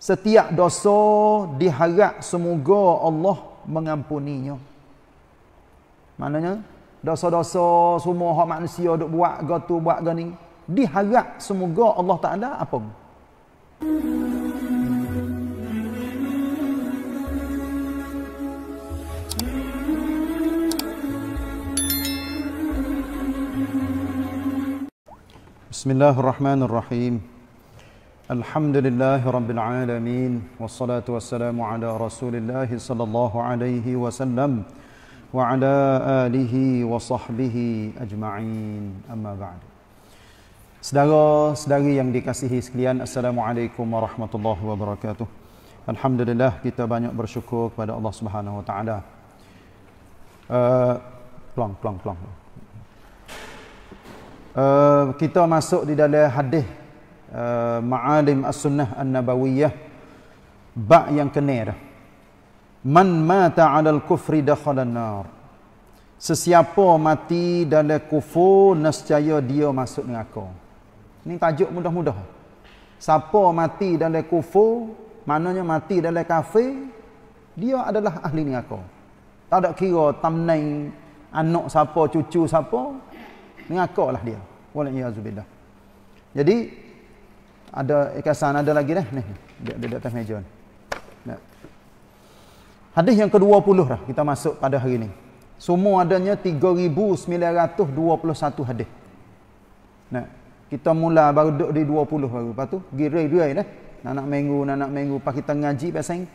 setiap dosa diharap semoga Allah mengampuninya. Maknanya dosa-dosa semua hak manusia duk buat gotu buat gani diharap semoga Allah Taala apa? Bismillahirrahmanirrahim. الحمد لله رب العالمين والصلاة والسلام على رسول الله صلى الله عليه وسلم وعلى آله وصحبه أجمعين أما Sedara sedari yang dikasihi sekalian Assalamualaikum warahmatullahi wabarakatuh Alhamdulillah kita banyak bersyukur kepada Allah Subhanahu wa taala. Uh, plong plong plong. Uh, kita masuk di dalam hadis Eh, ma'alim As-Sunnah An-Nabawiyah Ba' yang kenir Man mata alal kufri dakhala nar Sesiapa mati dalam kufur Nescaya dia masuk neraka Ini tajuk mudah-mudah Siapa mati dalam kufur Maknanya mati dalam kafir Dia adalah ahli neraka Tak ada kira tamnai Anak siapa, cucu siapa Neraka lah dia Walaikya Azubillah jadi ada ikasan ada lagi dah ni dia ada di atas meja ni hadis yang ke-20 dah kita masuk pada hari ni semua adanya 3921 hadis nah kita mula baru duduk di 20 baru lepas tu girai-girai dah nak nak minggu nak nak minggu pas kita ngaji pasang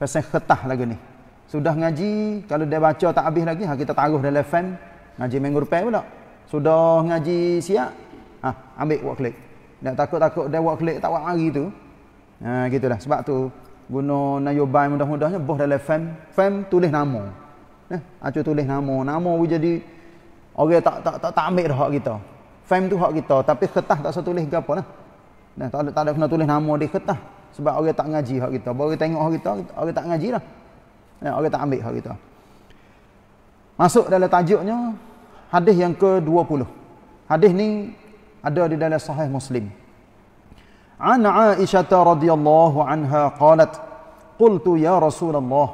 pasang khatah lagi ni sudah ngaji kalau dia baca tak habis lagi ha kita taruh dalam fan ngaji minggu depan pula sudah ngaji siap ha ambil buat klik nak takut-takut dia buat klik tak buat hari tu. Ha, gitulah. Sebab tu guna Nayobai mudah-mudahnya boh dalam fam. Fam tulis nama. Nah, ha, acu ha, tulis nama. Nama bu jadi orang okay, tak tak tak, tak ambil hak kita. Fam tu hak kita tapi kertas tak usah tulis gapo lah. Nah, tak ada tak ada kena tulis nama di kertas sebab orang tak ngaji hak kita. Baru tengok hak kita, orang tak ngaji lah. Nah, orang tak ambil hak kita. Masuk dalam tajuknya hadis yang ke-20. Hadis ni ada di dalam sahih Muslim. An Aisyah radhiyallahu anha qalat qultu ya Rasulullah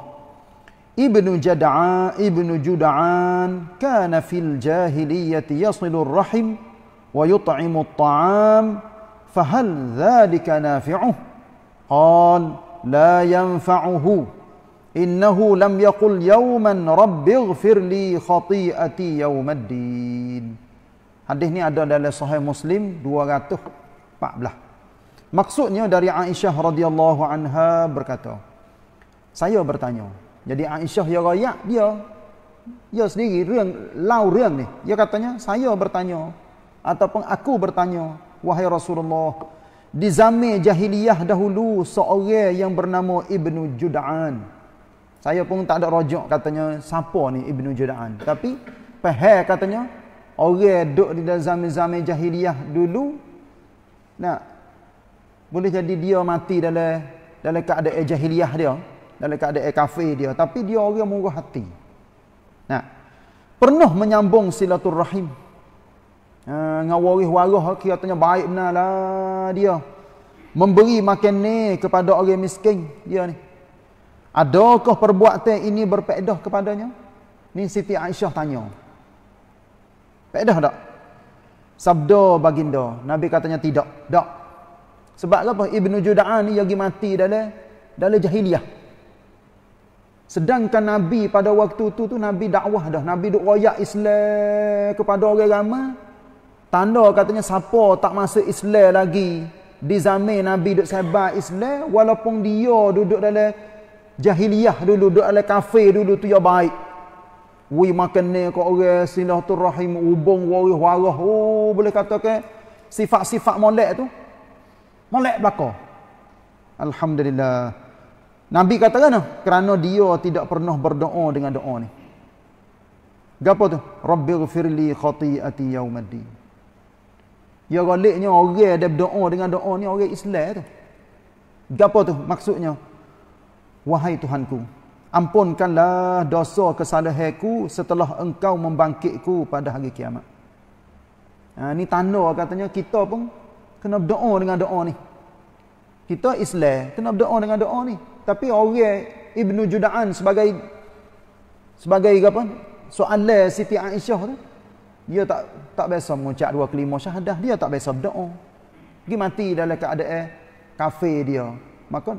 ibnu Jad'a ibnu judaan kana fil jahiliyyati yasilu rahim wa yut'imu at'am taam fahal dhalika nafi'uh qal la yanfa'uhu لم يقل يوما رب اغفر لي خطيئتي يوم الدين Hadis ni ada dalam Sahih Muslim 214. Maksudnya dari Aisyah radhiyallahu anha berkata, saya bertanya. Jadi Aisyah ya raya dia dia sendiri riang, lau riang ni. Dia katanya saya bertanya ataupun aku bertanya wahai Rasulullah di zaman jahiliyah dahulu seorang yang bernama Ibnu Judaan. Saya pun tak ada rojak katanya siapa ni Ibnu Judaan. Tapi pehe katanya orang duduk di dalam zaman-zaman jahiliah dulu nak boleh jadi dia mati dalam dalam keadaan jahiliah dia dalam keadaan kafir dia tapi dia orang murah hati Nah, pernah menyambung silaturahim uh, dengan waris-waris ha, kiranya baik benarlah dia memberi makan ni kepada orang miskin dia ni adakah perbuatan ini berpaedah kepadanya ni Siti Aisyah tanya Faedah tak? Sabda baginda. Nabi katanya tidak. Tak. Sebab apa? Ibn Juda'an ni lagi mati dalam dalam jahiliah. Sedangkan Nabi pada waktu tu tu Nabi dakwah dah. Nabi duk royak Islam kepada orang ramai. Tanda katanya siapa tak masuk Islam lagi di zaman Nabi duk sebar Islam walaupun dia duduk dalam jahiliah dulu duduk dalam kafir dulu tu ya baik Wui makan ni ke orang silaturrahim hubung waris warah oh boleh katakan sifat-sifat molek tu molek belaka alhamdulillah nabi kata kan kerana dia tidak pernah berdoa dengan doa ni gapo tu rabbighfirli khati'ati yaumaddin ya galaknya orang ada berdoa dengan doa ni orang Islam tu gapo tu maksudnya wahai tuhanku Ampunkanlah dosa kesalahanku setelah engkau membangkitku pada hari kiamat. Ha, ini tanda katanya kita pun kena berdoa dengan doa ni. Kita Islam kena berdoa dengan doa ni. Tapi orang Ibnu Judaan sebagai sebagai apa? Soalan Siti Aisyah tu dia tak tak biasa mengucap dua kelima syahadah, dia tak biasa berdoa. Pergi mati dalam keadaan kafir dia. Maka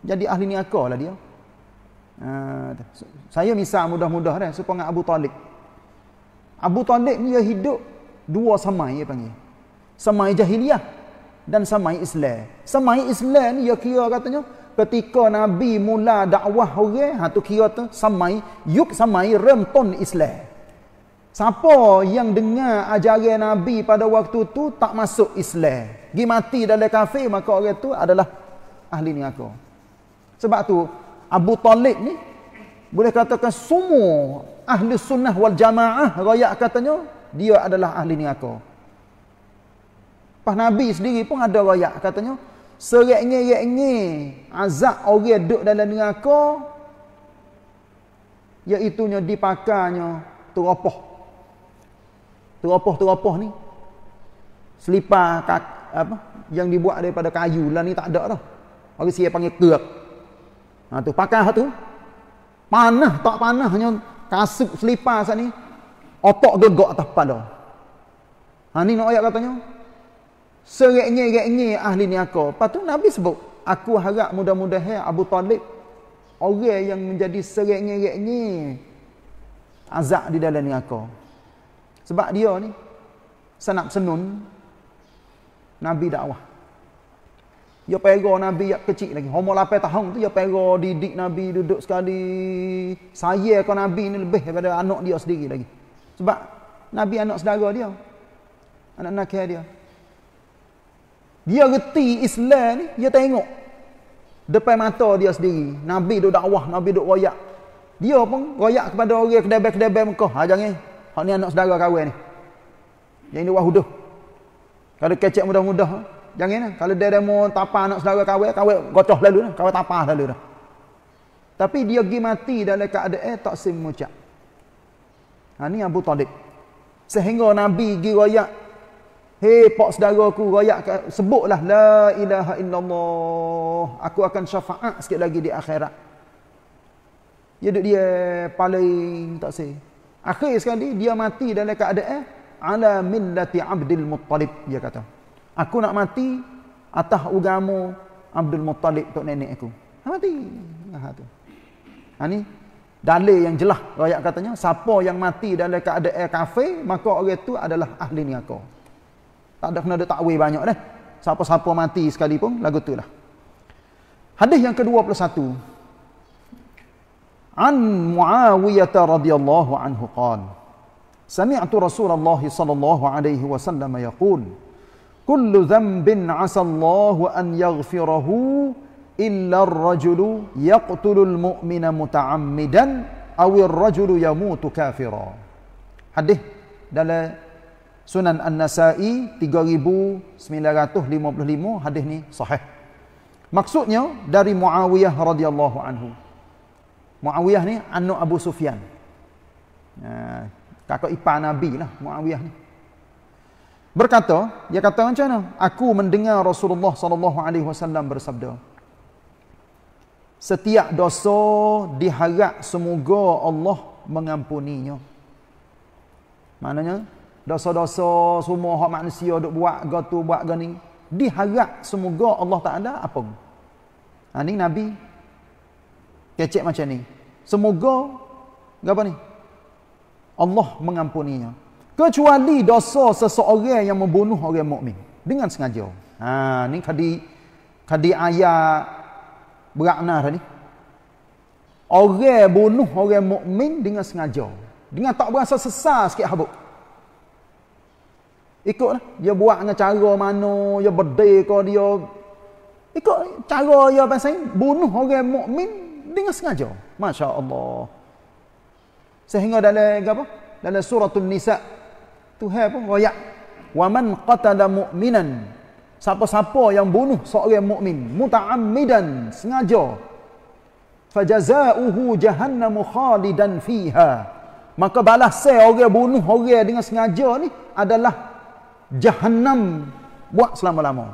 jadi ahli ni akalah dia. Uh, saya misal mudah-mudah dah. Saya panggil Abu Talib. Abu Talib dia hidup dua samai dia panggil. Samai jahiliah dan samai Islam. Samai Islam ni dia kira katanya ketika Nabi mula dakwah orang, okay, ha tu kira tu samai yuk samai remton Islam. Siapa yang dengar ajaran Nabi pada waktu tu tak masuk Islam. Gi mati dalam kafir maka orang tu adalah ahli ni aku. Sebab tu Abu Talib ni boleh katakan semua ahli sunnah wal jamaah rakyat katanya dia adalah ahli ni aku. Pas Nabi sendiri pun ada rakyat katanya seringnya-ringnya azab orang duduk dalam ni aku iaitunya dipakarnya teropoh. Teropoh-teropoh ni selipar kak, apa yang dibuat daripada kayu lah ni tak ada dah. Orang siapa panggil kerak. Ha tu pakai hatu, Panah tak panahnya kasut selipar sat ni. Otak dia gok atas kepala. Ha ni nak ayat katanya. Seretnya-retnya ahli ni aku. Lepas tu Nabi sebut. Aku harap mudah-mudahan Abu Talib. Orang yang menjadi seretnya-retnya. Azab di dalam ni aku. Sebab dia ni. Sanak senun. Nabi dakwah dia pera Nabi yang kecil lagi. Homo lapai tahun tu dia pera didik Nabi duduk sekali. Saya kau Nabi ni lebih daripada anak dia sendiri lagi. Sebab Nabi anak saudara dia. Anak nak dia. Dia reti Islam ni, dia tengok. Depan mata dia sendiri. Nabi duduk dakwah, Nabi duduk royak. Dia pun royak kepada orang kedai-kedai Mekah. Ha, jangan. Hak ni anak saudara kawan ni. Yang ini wahuduh. Kalau kecek mudah-mudah, ha. Jangan Kalau dia demo tapa anak saudara kawin, kawin gocoh lalu lah. Kawin tapa lalu lah. Tapi dia pergi mati dalam keadaan eh, tak sim mucak. Ha, ni Abu Talib. Sehingga Nabi pergi royak. Hei, pak saudara aku royak. Sebutlah. La ilaha illallah. Aku akan syafa'at sikit lagi di akhirat. Dia duduk dia paling tak sim. Akhir sekali, dia mati dalam keadaan eh, ala millati abdil muttalib. Dia kata. Aku nak mati atas ugamu Abdul Muttalib tok nenek aku. Nak mati. Ha tu. Ha ni dalil yang jelas rakyat katanya siapa yang mati dalam keadaan kafir maka orang itu adalah ahli niaka. Tak ada kena ada takwil banyak dah. Siapa-siapa mati sekalipun lagu tu lah. Hadis yang ke-21. An Muawiyah radhiyallahu anhu qala Sami'tu Rasulullah sallallahu alaihi wasallam yaqul kullu dhanbin 'asa Allahu an yaghfirahu illa ar-rajulu yaqtulu al-mu'mina muta'ammidan aw ar-rajulu yamutu kafira. Hadis dalam Sunan An-Nasa'i 3955 hadis ni sahih. Maksudnya dari Muawiyah radhiyallahu anhu. Muawiyah ni anak Abu Sufyan. Nah, kakak ipar Nabi lah Muawiyah ni berkata, dia kata macam mana? Aku mendengar Rasulullah sallallahu alaihi wasallam bersabda. Setiap dosa diharap semoga Allah mengampuninya. Maknanya dosa-dosa semua hak manusia duk buat, gatu buat gani, diharap semoga Allah tak ada apa? Ha ni nabi kecek macam ni. Semoga apa ni? Allah mengampuninya kecuali dosa seseorang yang membunuh orang mukmin dengan sengaja. Ha ni kadi kadi ayat berakna tadi. Orang bunuh orang mukmin dengan sengaja. Dengan tak berasa sesal sikit habuk. Ikutlah dia buat dengan cara mana, dia berdeh ke dia ikut cara dia pasal bunuh orang mukmin dengan sengaja. Masya-Allah. Sehingga dalam apa? Dalam surah An-Nisa Tuhan pun royak. Wa man qatala mu'minan. Siapa-siapa yang bunuh seorang mukmin muta'ammidan sengaja. Fajaza'uhu jahannam khalidan fiha. Maka balasan orang bunuh orang yang dengan sengaja ni adalah jahannam buat selama-lama.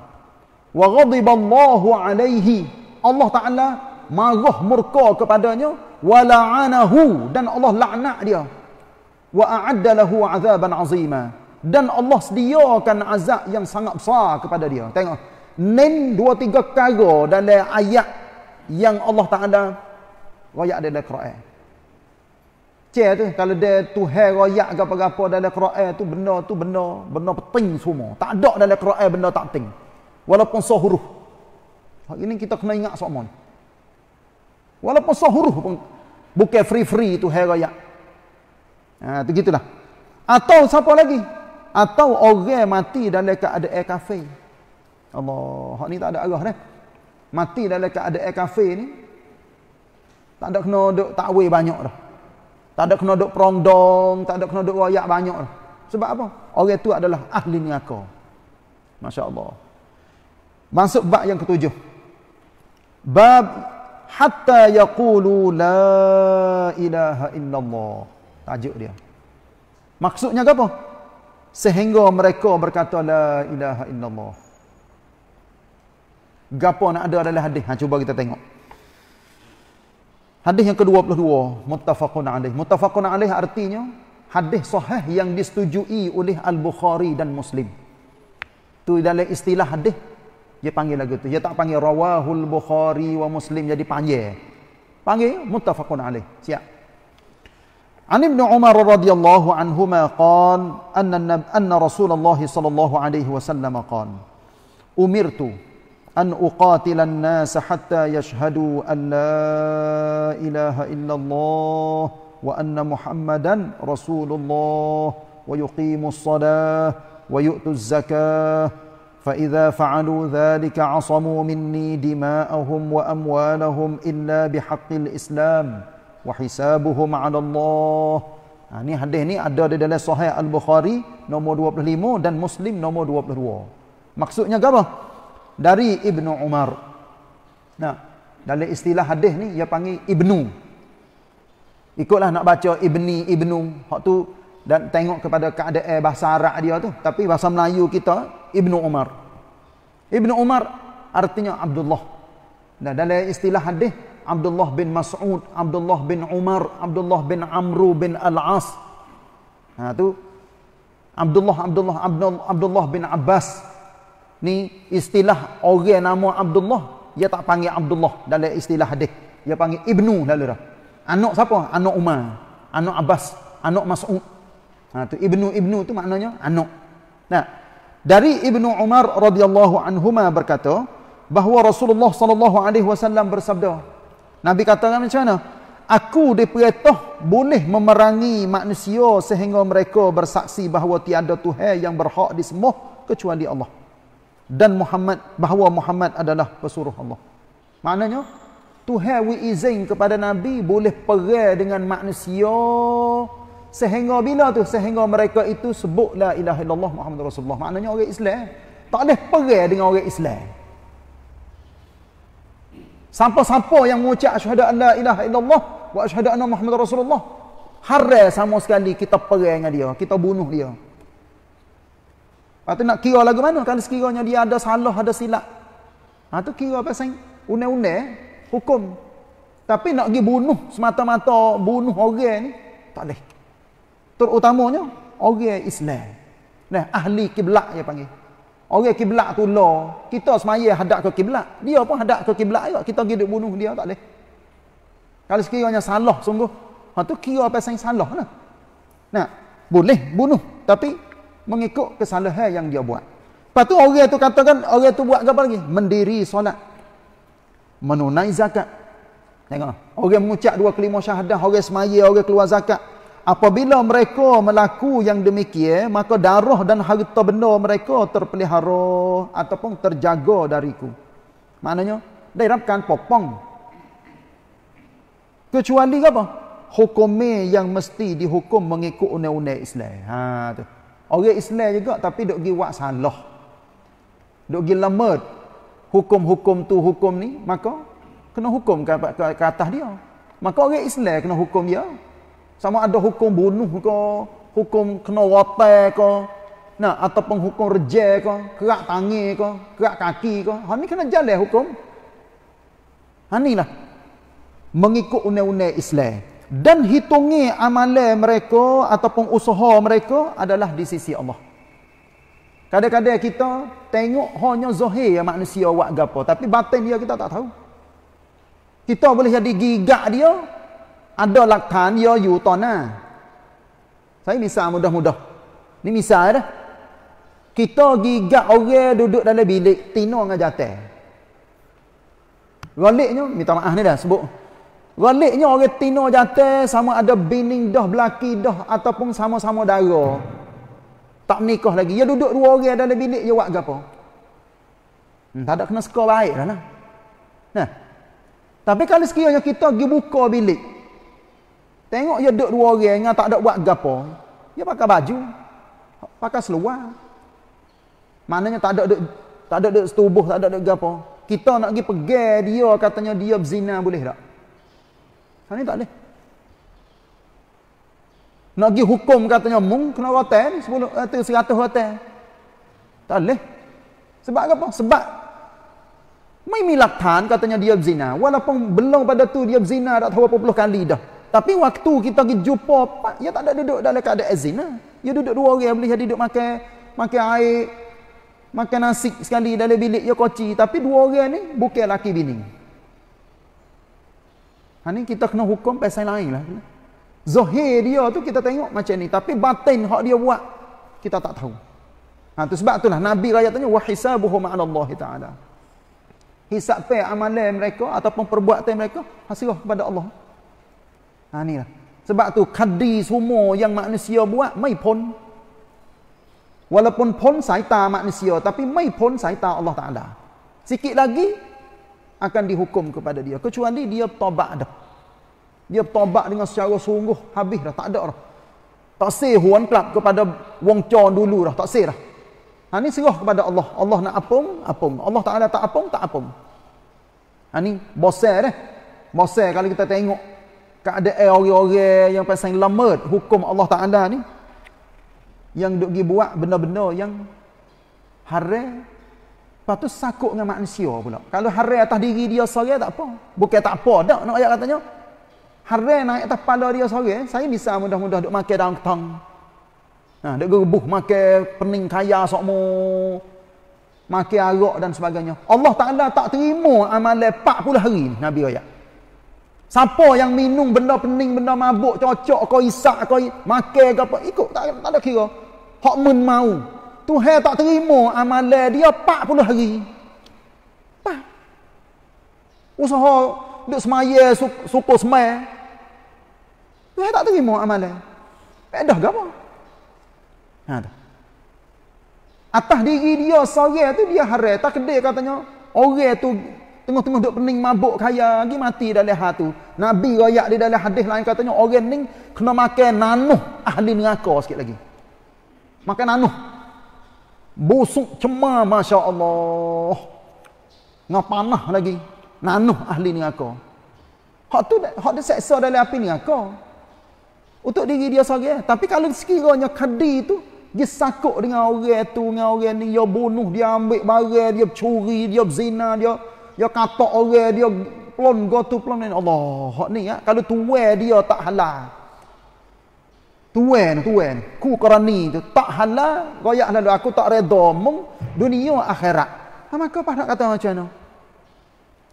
Wa ghadiballahu alaihi. Allah Taala marah murka kepadanya wa la'anahu dan Allah laknat dia wa a'adda lahu azaban 'azima dan Allah sediakan azab yang sangat besar kepada dia tengok nen dua tiga perkara dan dia ayat yang Allah tak ada royak dalam Quran Cik tu, kalau dia tu hair royak ke apa-apa dalam Quran tu, benda tu benda, benda penting semua. Tak ada dalam Quran benda tak penting. Walaupun sahuruh. Ini kita kena ingat semua ni. Walaupun sahuruh pun, bukan free-free tu hair royak. Ha, tu gitulah. Atau siapa lagi? Atau orang mati dalam keadaan air kafe. Allah, hak ni tak ada arah dah. Mati dalam keadaan air kafe ni tak ada kena duk takwe banyak dah. Tak ada kena duk perondong, tak ada kena duk royak banyak dah. Sebab apa? Orang tu adalah ahli neraka. Masya-Allah. Masuk bab yang ketujuh. Bab hatta yaqulu la ilaha illallah tajuk dia. Maksudnya apa? Sehingga mereka berkata la ilaha illallah. Gapo nak ada adalah hadis. Ha cuba kita tengok. Hadis yang ke-22 muttafaqun alaih. Muttafaqun alaih artinya hadis sahih yang disetujui oleh Al-Bukhari dan Muslim. Tu dalam istilah hadis dia panggil lagu tu. Dia tak panggil rawahul Bukhari wa Muslim jadi panggil. Panggil muttafaqun alaih. Siap. عن ابن عمر رضي الله عنهما قال أن, أن رسول الله صلى الله عليه وسلم قال أمرت أن أقاتل الناس حتى يشهدوا أن لا إله إلا الله وأن محمدا رسول الله ويقيموا الصلاة ويؤتوا الزكاة فإذا فعلوا ذلك عصموا مني دماءهم وأموالهم إلا بحق الإسلام wa hisabuhum 'ala Allah. Ha, ni hadis ni ada di dalam Sahih Al-Bukhari nombor 25 dan Muslim nombor 22. Maksudnya apa? Dari Ibnu Umar. Nah, dalam istilah hadis ni dia panggil ibnu. Ikutlah nak baca ibni ibnu. Hak tu dan tengok kepada keadaan bahasa Arab dia tu. Tapi bahasa Melayu kita Ibnu Umar. Ibnu Umar artinya Abdullah. Nah, dalam istilah hadis Abdullah bin Mas'ud, Abdullah bin Umar, Abdullah bin Amru bin Al-As. Ha tu. Abdullah Abdullah Abdullah bin Abbas. Ni istilah orang nama Abdullah, dia tak panggil Abdullah dalam istilah hadis. Dia panggil ibnu lalura. Anak siapa? Anak Umar, anak Abbas, anak Mas'ud. Ha tu ibnu-ibnu tu maknanya anak. Nah. Dari Ibnu Umar radhiyallahu anhuma berkata bahawa Rasulullah sallallahu alaihi wasallam bersabda, Nabi katakan macam mana? Aku diperintah boleh memerangi manusia sehingga mereka bersaksi bahawa tiada Tuhan yang berhak di kecuali Allah. Dan Muhammad bahawa Muhammad adalah pesuruh Allah. Maknanya Tuhan wi izin kepada Nabi boleh perang dengan manusia sehingga bila tu sehingga mereka itu sebut la ilaha illallah Muhammad Rasulullah. Maknanya orang Islam tak boleh perang dengan orang Islam. Sampah-sampah yang mengucap asyhadu an la ilaha illallah wa asyhadu anna Muhammad rasulullah. Haram sama sekali kita perang dengan dia, kita bunuh dia. Patut nak kira lagu mana kalau sekiranya dia ada salah, ada silap. Ha tu kira pasal undang-undang eh, hukum. Tapi nak pergi bunuh semata-mata bunuh orang ni tak boleh. Terutamanya orang Islam. Nah, ahli kiblat dia panggil. Orang kiblat tu law. Kita semaya hadap ke kiblat. Dia pun hadap ke kiblat juga. Kita pergi duk bunuh dia tak boleh. Kalau sekiranya salah sungguh. Ha tu kira apa yang salah lah. Nah, boleh bunuh. Tapi mengikut kesalahan yang dia buat. Lepas tu orang tu katakan, orang tu buat apa lagi? Mendiri solat. Menunai zakat. Tengok. Orang mengucap dua kelima syahadah. Orang semaya, orang keluar zakat. Apabila mereka melaku yang demikian, maka darah dan harta benda mereka terpelihara ataupun terjaga dariku. Maknanya, diharapkan popong. Kecuali apa? Hukum yang mesti dihukum mengikut undang-undang Islam. Ha, tu. Orang Islam juga tapi duk pergi buat salah. Duk pergi lemat. Hukum-hukum tu hukum ni, maka kena hukum ke, ke atas dia. Maka orang Islam kena hukum dia. Ya? sama ada hukum bunuh ke hukum kena watai ke nah ataupun hukum reje ke kerak tangi ke kerak kaki ke ha kena jalan hukum ha, Ini lah mengikut undang-undang Islam dan hitungi amalan mereka ataupun usaha mereka adalah di sisi Allah kadang-kadang kita tengok hanya zahir yang manusia buat gapo tapi batin dia kita tak tahu kita boleh jadi gigak dia ada hak tan yo ya yu to na ha. saya misal mudah-mudah ni misal dah kita gigak orang duduk dalam bilik tino dengan jantan waliknya minta maaf ni dah sebut waliknya orang tino jantan sama ada bining dah belaki dah ataupun sama-sama dara tak nikah lagi dia ya duduk dua orang dalam bilik dia ya buat apa hmm, tak ada kena skor baik dah lah nah tapi kalau sekiranya kita pergi buka bilik Tengok dia duduk dua orang yang tak ada buat gapo. Dia pakai baju. Pakai seluar. Maknanya tak ada duduk, tak ada duduk setubuh, tak ada duduk gapo. Kita nak pergi pegang dia katanya dia berzina boleh tak? Sana tak boleh. Nak pergi hukum katanya mung kena hotel 10 atau 100 hotel. Tak boleh. Sebab apa? Sebab mai milatan katanya dia berzina walaupun belum pada tu dia berzina dah tahu berapa puluh kali dah. Tapi waktu kita pergi jumpa, pak, dia tak ada duduk dalam keadaan azin. Lah. Dia duduk dua orang, boleh dia duduk makan, makan air, makan nasi sekali dalam bilik, dia koci. Tapi dua orang ni, bukan laki bini. Ha, ni kita kena hukum pasal lain lah. Zohir dia tu kita tengok macam ni. Tapi batin hak dia buat, kita tak tahu. Ha, tu sebab itulah Nabi Raya tanya, وَحِسَابُهُمْ عَلَى اللَّهِ تَعَالَى Hisab amalan mereka ataupun perbuatan mereka, hasilah kepada Allah. Ha ni lah. Sebab tu kadi semua yang manusia buat mai pun. Walaupun pun sai ta manusia tapi mai pun sai ta Allah Taala. Sikit lagi akan dihukum kepada dia kecuali dia tobat dah. Dia tobat dengan secara sungguh habis dah tak ada dah. Tak sehuan kelab kepada wong cor dulu dah tak sehlah. Ha ni serah kepada Allah. Allah nak apung, apung. Allah Taala tak apung, tak apung. Ha ni bosel dah. Bosel kalau kita tengok keadaan kan eh, orang-orang yang pasang lamat hukum Allah Ta'ala ni yang duk pergi buat benda-benda yang haram lepas tu sakut dengan manusia pula kalau haram atas diri dia sore tak apa bukan tak apa tak nak ayat katanya haram naik atas pala dia sore saya bisa mudah-mudah duk makan daun ketang nah, ha, duk gerubuh makan pening kaya sokmu makan arak dan sebagainya Allah Ta'ala tak terima lepak pula hari Nabi ayat Siapa yang minum benda pening, benda mabuk, cocok, kau isak, kau makan ke apa, ikut, tak, tak ada kira. Hak men mau. Tuhan tak terima amalan dia 40 hari. Apa? Usaha duduk semaya, suka semaya. Tuhan tak terima amalan. Pedah ke apa? Ha, tu. Atas diri dia sore tu dia harai. Tak kedai katanya. Orang tu Tengok tengah duk pening mabuk kaya lagi mati dalam hal tu. Nabi royak di dalam hadis lain katanya orang ni kena makan nanuh ahli neraka sikit lagi. Makan nanuh. Busuk cema Masya Allah. Nga panah lagi. Nanuh ahli neraka. Hak tu, hak dia seksa dalam api neraka. Untuk diri dia sahaja. Eh. Tapi kalau sekiranya kadi tu, dia sakut dengan orang tu, dengan orang ni, dia bunuh, dia ambil barang, dia curi, dia berzina, dia dia kata orang dia plon go tu plon ni Allah hak ni ya kalau tuwe dia tak halal tuwe ni tua ni ku kerani tu tak halal goyak lalu aku tak redha mung dunia akhirat ha maka apa nak kata macam mana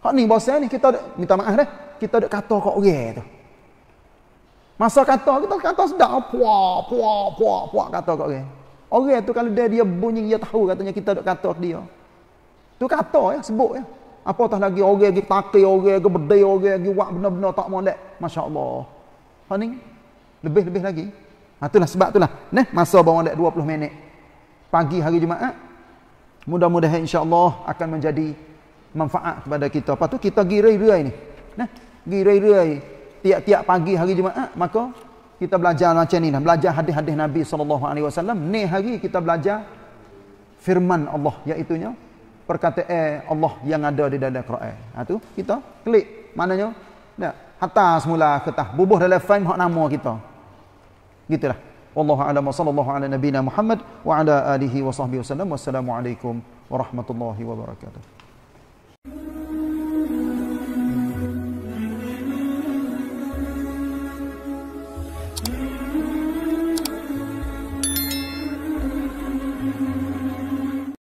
hak ni bos ni kita minta maaf dah kita dak kata kat orang tu masa kata kita kata sedap apa apa apa apa kata kat orang orang tu kalau dia dia bunyi dia tahu katanya kita dak kata dia tu kata ya sebut ya apa Apatah lagi orang yang takir orang yang berdaya orang yang buat benar-benar tak molek. Masya Allah. Faham ni? Lebih-lebih lagi. Ha, itulah sebab itulah. Nih, masa bawang lek 20 minit. Pagi hari Jumaat. Mudah-mudahan insya Allah akan menjadi manfaat kepada kita. Lepas tu kita girai-girai ni. Nih, girai-girai. Tiap-tiap pagi hari Jumaat. Maka kita belajar macam ni lah. Belajar hadis-hadis Nabi SAW. Ni hari kita belajar firman Allah. Iaitunya. Iaitunya perkataan Allah yang ada di dalam Quran. Ha tu kita klik. Maknanya nak hatta semula ke tah bubuh dalam frame hak nama kita. Gitulah. Wallahu a'lam sallallahu ala nabiyyina Muhammad wa ala alihi wa sahbihi wasallam. Wassalamualaikum warahmatullahi wabarakatuh.